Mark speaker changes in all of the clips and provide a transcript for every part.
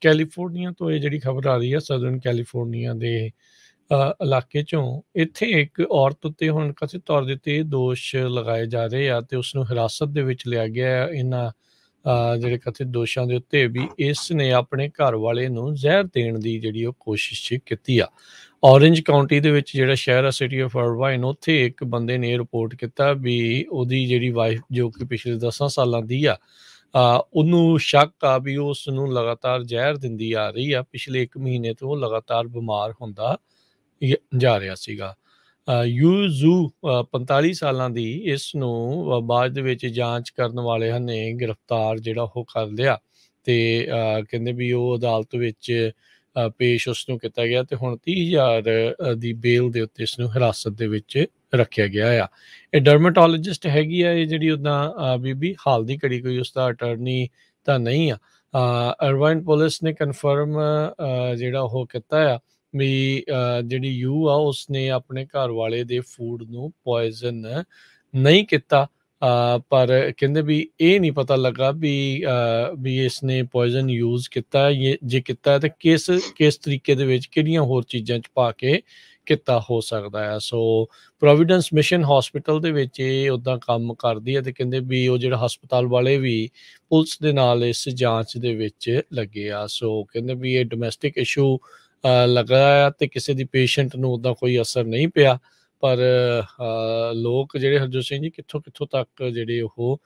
Speaker 1: California ਤੋਂ ਇਹ ਜਿਹੜੀ ਖਬਰ ਆ ਰਹੀ ਹੈ ਸਦਰਨ ਕੈਲੀਫੋਰਨੀਆ ਦੇ ਇਲਾਕੇ ਚੋਂ ਇੱਥੇ ਇੱਕ ਔਰਤ ਉੱਤੇ ਹੁਣ ਕਿਸੇ ਤੌਰ ਦੇ ਤੇ ਦੋਸ਼ ਲਗਾਏ ਜਾ ਰਹੇ ਆ ਤੇ ਉਸ ਨੂੰ ਹਿਰਾਸਤ ਦੇ ਵਿੱਚ ਲਿਆ ਗਿਆ ਹੈ ਇਹਨਾਂ ਜਿਹੜੇ ਕਥਿਤ ਦੋਸ਼ਾਂ ਦੇ ਉੱਤੇ ਵੀ ਇਸ ਨੇ ਆਪਣੇ ਘਰ ਵਾਲੇ ਨੂੰ ਜ਼ਹਿਰ ਦੇਣ ਦੀ ਜਿਹੜੀ ਉਹ ਕੋਸ਼ਿਸ਼ ਕੀਤੀ ਆ ਔਰੇਂਜ ਕਾਉਂਟੀ ਦੇ ਵਿੱਚ ਜਿਹੜਾ ਸ਼ਹਿਰ ਆ ਸਿਟੀ ਆਫ ਅਰਵਾਈਨ ਉੱਥੇ ਇੱਕ ਬੰਦੇ ਨੇ ਰਿਪੋਰਟ ਕੀਤਾ ਵੀ ਉਹਦੀ ਜਿਹੜੀ ਵਾਈਫ ਜੋ ਕਿ ਪਿਛਲੇ 10 ਸਾਲਾਂ ਦੀ ਆ ਉਹਨੂੰ ਸ਼ੱਕ ਆ ਵੀ ਉਸ ਨੂੰ ਲਗਾਤਾਰ ਜ਼ਹਿਰ ਦਿੰਦੀ ਆ ਰਹੀ ਆ ਪਿਛਲੇ 1 ਮਹੀਨੇ ਤੋਂ ਉਹ ਲਗਾਤਾਰ ਬਿਮਾਰ ਹੁੰਦਾ ਜਾ ਰਿਹਾ ਸੀਗਾ ਯੂਜ਼ੂ 45 ਸਾਲਾਂ ਦੀ ਇਸ ਨੂੰ ਬਾਅਦ ਦੇ ਵਿੱਚ ਜਾਂਚ ਕਰਨ ਵਾਲੇ ਨੇ ਗ੍ਰਿਫਤਾਰ ਜਿਹੜਾ ਉਹ ਕਰ ਲਿਆ ਤੇ ਕਹਿੰਦੇ ਵੀ ਉਹ ਅਦਾਲਤ ਵਿੱਚ ਪੇਸ਼ ਉਸ ਨੂੰ ਕੀਤਾ ਗਿਆ ਤੇ ਹੁਣ 30000 ਦੀ ਬੇਲ ਦੇ ਉੱਤੇ ਇਸ ਨੂੰ ਹਿਰਾਸਤ ਦੇ ਵਿੱਚ ਰੱਖਿਆ ਗਿਆ ਆ ਇਹ ਡਰਮਟੋਲੋਜਿਸਟ ਹੈਗੀ ਆ ਇਹ ਜਿਹੜੀ ਉਹਦਾ ਬੀਬੀ ਹਾਲ ਦੀ ਘੜੀ ਕੋਈ ਉਸਦਾ ਅਟਰਨੀ ਤਾਂ ਨਹੀਂ ਆ ਅਰਵਾਈਨ ਪੁਲਿਸ ਨੇ ਕਨਫਰਮ ਜਿਹੜਾ ਉਹ ਕੀਤਾ ਆ ਵੀ ਜਿਹੜੀ ਯੂ ਆ ਉਸਨੇ ਆਪਣੇ ਘਰ ਵਾਲੇ ਦੇ ਫੂਡ ਨੂੰ ਪੋਇਜ਼ਨ ਨਹੀਂ ਕੀਤਾ ਪਰ ਕਹਿੰਦੇ ਵੀ ਇਹ ਨਹੀਂ ਪਤਾ ਲੱਗਾ ਵੀ ਵੀ ਇਸਨੇ ਪੋਇਜ਼ਨ ਯੂਜ਼ ਕੀਤਾ ਹੈ ਜੇ ਕੀਤਾ ਤਾਂ ਕਿਸ ਕਿਸ ਤਰੀਕੇ ਦੇ ਵਿੱਚ ਕਿਹੜੀਆਂ ਹੋਰ ਚੀਜ਼ਾਂ ਚ ਪਾ ਕੇ ਕਿੱਤਾ ਹੋ ਸਕਦਾ ਹੈ ਸੋ ਪ੍ਰੋਵੀਡੈਂਸ ਮਿਸ਼ਨ ਹਸਪੀਟਲ ਦੇ ਵਿੱਚ ਇਹ ਉਦਾਂ ਕੰਮ ਕਰਦੀ ਹੈ ਤੇ ਕਹਿੰਦੇ ਵੀ ਉਹ ਜਿਹੜਾ ਹਸਪਤਾਲ ਵਾਲੇ ਵੀ ਪੁਲਿਸ ਦੇ ਨਾਲ ਇਸ ਜਾਂਚ ਦੇ ਵਿੱਚ ਲੱਗੇ ਆ ਸੋ ਕਹਿੰਦੇ ਵੀ ਇਹ ਡੋਮੈਸਟਿਕ ਇਸ਼ੂ ਲੱਗਾ ਤੇ ਕਿਸੇ ਦੀ ਪੇਸ਼ੈਂਟ ਨੂੰ ਉਦਾਂ ਕੋਈ ਅਸਰ ਨਹੀਂ ਪਿਆ ਪਰ ਲੋਕ ਜਿਹੜੇ ਹਰਜੋ ਸਿੰਘ ਜੀ ਕਿੱਥੋਂ ਕਿੱਥੋਂ ਤੱਕ ਜਿਹੜੇ ਉਹ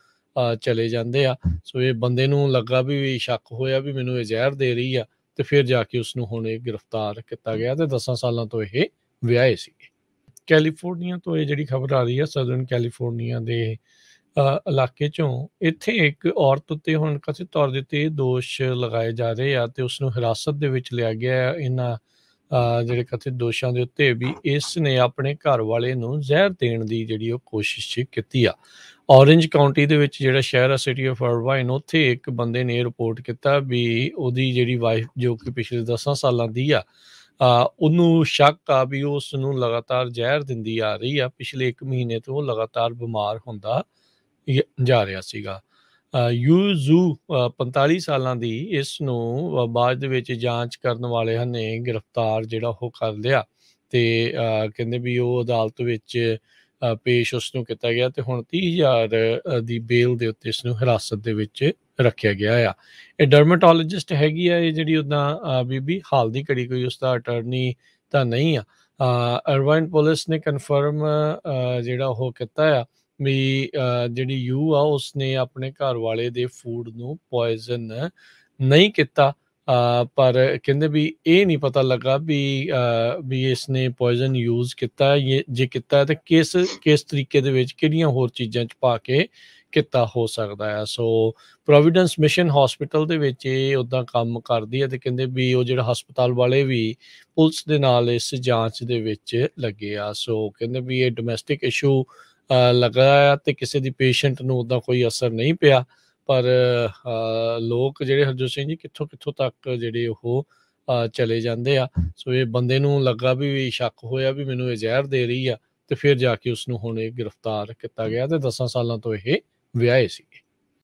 Speaker 1: ਚਲੇ ਜਾਂਦੇ ਆ ਸੋ ਇਹ ਬੰਦੇ ਨੂੰ ਲੱਗਾ ਵੀ ਸ਼ੱਕ ਹੋਇਆ ਵੀ ਮੈਨੂੰ ਇਹ ਜ਼ਹਿਰ ਦੇ ਰਹੀ ਆ ਤੇ ਫਿਰ ਜਾ ਕੇ ਉਸ ਨੂੰ ਹੁਣ ਇਹ ਗ੍ਰਿਫਤਾਰ ਕੀਤਾ ਗਿਆ ਤੇ 10 ਸਾਲਾਂ ਤੋਂ ਇਹ ਵਿਆਹੇ ਸੀ ਕੈਲੀਫੋਰਨੀਆ ਤੋਂ ਇਹ ਜਿਹੜੀ ਖਬਰ ਆ ਰਹੀ ਹੈ ਸਦਰਨ ਕੈਲੀਫੋਰਨੀਆ ਦੇ ਇਲਾਕੇ ਚੋਂ ਇੱਥੇ ਇੱਕ ਔਰਤ ਉੱਤੇ ਹੁਣ ਕਿਸੇ ਤੌਰ ਦੇ ਤੇ ਦੋਸ਼ ਲਗਾਏ ਜਾ ਰਹੇ ਆ ਤੇ ਉਸ ਨੂੰ ਹਿਰਾਸਤ ਦੇ ਵਿੱਚ ਲਿਆ ਗਿਆ ਇਹਨਾਂ ਜਿਹੜੇ ਕਥੇ ਦੋਸ਼ਾਂ ਦੇ ਉੱਤੇ ਵੀ ਇਸ ਨੇ ਆਪਣੇ ਘਰ ਵਾਲੇ ਨੂੰ ਜ਼ਹਿਰ ਦੇਣ ਦੀ ਜਿਹੜੀ ਉਹ ਕੋਸ਼ਿਸ਼ ਕੀਤੀ ਆ ਔਰੇਂਜ ਕਾਉਂਟੀ ਦੇ ਵਿੱਚ ਜਿਹੜਾ ਸ਼ਹਿਰ ਆ ਸਿਟੀ ਆਫ ਅਰਵਾਈਨ ਉੱਥੇ ਇੱਕ ਬੰਦੇ ਨੇ ਰਿਪੋਰਟ ਕੀਤਾ ਵੀ ਉਹਦੀ ਜਿਹੜੀ ਵਾਈਫ ਜੋ ਕਿ ਪਿਛਲੇ 10 ਸਾਲਾਂ ਦੀ ਆ ਉਹਨੂੰ ਸ਼ੱਕ ਆ ਵੀ ਉਸ ਨੂੰ ਲਗਾਤਾਰ ਜ਼ਹਿਰ ਦਿੰਦੀ ਆ ਰਹੀ ਆ ਪਿਛਲੇ 1 ਮਹੀਨੇ ਤੋਂ ਲਗਾਤਾਰ ਬਿਮਾਰ ਹੁੰਦਾ ਜਾ ਰਿਹਾ ਸੀਗਾ ਯੂਜ਼ੂ 45 ਸਾਲਾਂ ਦੀ ਇਸ ਨੂੰ ਬਾਅਦ ਦੇ ਵਿੱਚ ਜਾਂਚ ਕਰਨ ਵਾਲਿਆਂ ਨੇ ਗ੍ਰਿਫਤਾਰ ਜਿਹੜਾ ਉਹ ਕਰ ਲਿਆ ਤੇ ਕਹਿੰਦੇ ਵੀ ਉਹ ਅਦਾਲਤ ਵਿੱਚ ਪੇਸ਼ ਉਸ ਨੂੰ ਕੀਤਾ ਗਿਆ ਤੇ ਹੁਣ 30000 ਦੀ ਬੇਲ ਦੇ ਉੱਤੇ ਇਸ ਨੂੰ ਹਿਰਾਸਤ ਦੇ ਵਿੱਚ ਰੱਖਿਆ ਗਿਆ ਆ ਇਹ ਡਰਮਟੋਲੋਜਿਸਟ ਹੈਗੀ ਆ ਇਹ ਜਿਹੜੀ ਉਦਾਂ ਬੀਬੀ ਹਾਲ ਦੀ ਘੜੀ ਕੋਈ ਉਸਦਾ ਅਟਰਨੀ ਤਾਂ ਨਹੀਂ ਆ ਅਰਵਾਈਨ ਪੁਲਿਸ ਨੇ ਕਨਫਰਮ ਜਿਹੜਾ ਉਹ ਕੀਤਾ ਆ ਵੀ ਜਿਹੜੀ ਯੂ ਆ ਉਸਨੇ ਆਪਣੇ ਘਰ ਵਾਲੇ ਦੇ ਫੂਡ ਨੂੰ ਪੋਇਜ਼ਨ ਨਹੀਂ ਕੀਤਾ ਪਰ ਕਹਿੰਦੇ ਵੀ ਇਹ ਨਹੀਂ ਪਤਾ ਲੱਗਾ ਵੀ ਵੀ ਇਸਨੇ ਪੋਇਜ਼ਨ ਯੂਜ਼ ਕੀਤਾ ਹੈ ਜੇ ਕੀਤਾ ਤਾਂ ਕਿਸ ਕਿਸ ਤਰੀਕੇ ਦੇ ਵਿੱਚ ਕਿਹੜੀਆਂ ਹੋਰ ਚੀਜ਼ਾਂ ਚ ਪਾ ਕੇ ਕਿੱਤਾ ਹੋ ਸਕਦਾ ਹੈ ਸੋ ਪ੍ਰੋਵੀਡੈਂਸ ਮਿਸ਼ਨ ਹਸਪੀਟਲ ਦੇ ਵਿੱਚ ਇਹ ਉਦਾਂ ਕੰਮ ਕਰਦੀ ਹੈ ਤੇ ਕਹਿੰਦੇ ਵੀ ਉਹ ਜਿਹੜਾ ਹਸਪਤਾਲ ਵਾਲੇ ਵੀ ਪੁਲਿਸ ਦੇ ਨਾਲ ਇਸ ਜਾਂਚ ਦੇ ਵਿੱਚ ਲੱਗੇ ਆ ਸੋ ਕਹਿੰਦੇ ਵੀ ਇਹ ਡੋਮੈਸਟਿਕ ਇਸ਼ੂ ਲੱਗਾ ਤੇ ਕਿਸੇ ਦੀ ਪੇਸ਼ੈਂਟ ਨੂੰ ਉਦਾਂ ਕੋਈ ਅਸਰ ਨਹੀਂ ਪਿਆ ਪਰ ਲੋਕ ਜਿਹੜੇ ਹਰਜੋ ਸਿੰਘ ਜੀ ਕਿੱਥੋਂ ਕਿੱਥੋਂ ਤੱਕ ਜਿਹੜੇ ਉਹ ਚਲੇ ਜਾਂਦੇ ਆ ਸੋ ਇਹ ਬੰਦੇ ਨੂੰ ਲੱਗਾ ਵੀ ਸ਼ੱਕ ਹੋਇਆ ਵੀ ਮੈਨੂੰ ਇਹ ਜ਼ਹਿਰ ਦੇ ਰਹੀ ਆ ਤੇ ਫਿਰ ਜਾ ਕੇ ਉਸ ਨੂੰ ਹੁਣ ਇਹ ਗ੍ਰਿਫਤਾਰ ਕੀਤਾ ਗਿਆ ਤੇ 10 ਸਾਲਾਂ ਤੋਂ ਇਹ voy